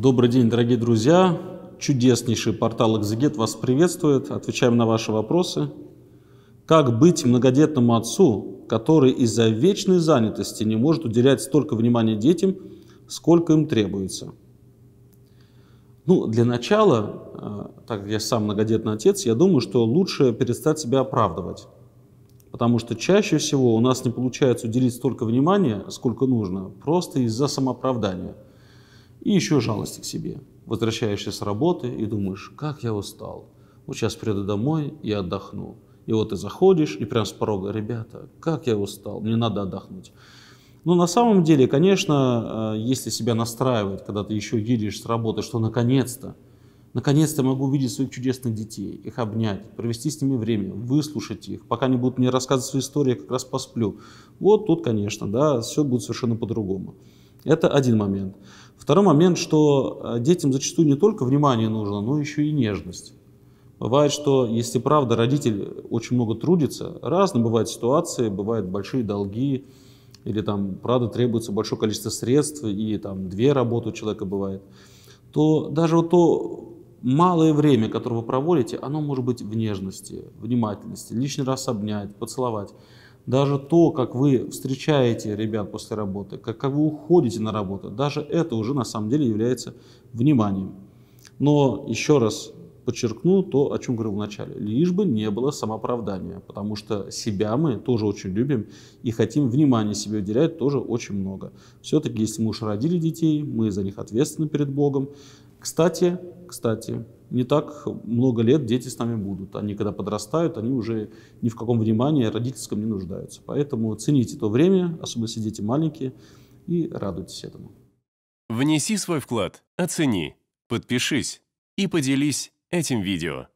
Добрый день, дорогие друзья. Чудеснейший портал «Экзегет» вас приветствует. Отвечаем на ваши вопросы. Как быть многодетному отцу, который из-за вечной занятости не может уделять столько внимания детям, сколько им требуется? Ну, для начала, э, так как я сам многодетный отец, я думаю, что лучше перестать себя оправдывать. Потому что чаще всего у нас не получается уделить столько внимания, сколько нужно, просто из-за самооправдания – и еще жалости к себе. Возвращаешься с работы и думаешь, как я устал. Вот сейчас приду домой и отдохну. И вот ты заходишь, и прям с порога, ребята, как я устал, мне надо отдохнуть. Но ну, на самом деле, конечно, э, если себя настраивает, когда ты еще едешь с работы, что наконец-то, наконец-то могу увидеть своих чудесных детей, их обнять, провести с ними время, выслушать их, пока они будут мне рассказывать свои истории, я как раз посплю. Вот тут, конечно, да, все будет совершенно по-другому. Это один момент. Второй момент, что э, детям зачастую не только внимание нужно, но еще и нежность. Бывает, что если правда родитель очень много трудится, разные бывают ситуации, бывают большие долги, или там правда требуется большое количество средств, и там две работы у человека бывает, то даже вот то малое время, которое вы проводите, оно может быть в нежности, внимательности, лишний раз обнять, поцеловать. Даже то, как вы встречаете ребят после работы, как как вы уходите на работу, даже это уже на самом деле является вниманием. Но еще раз подчеркну то, о чем говорил вначале. Лишь бы не было самооправдания, потому что себя мы тоже очень любим и хотим внимания себе уделять тоже очень много. Все-таки, если мы уж родили детей, мы за них ответственны перед Богом, кстати, кстати, не так много лет дети с нами будут. Они, когда подрастают, они уже ни в каком внимании родительском не нуждаются. Поэтому цените то время, особенно если дети маленькие, и радуйтесь этому. Внеси свой вклад, оцени, подпишись и поделись этим видео.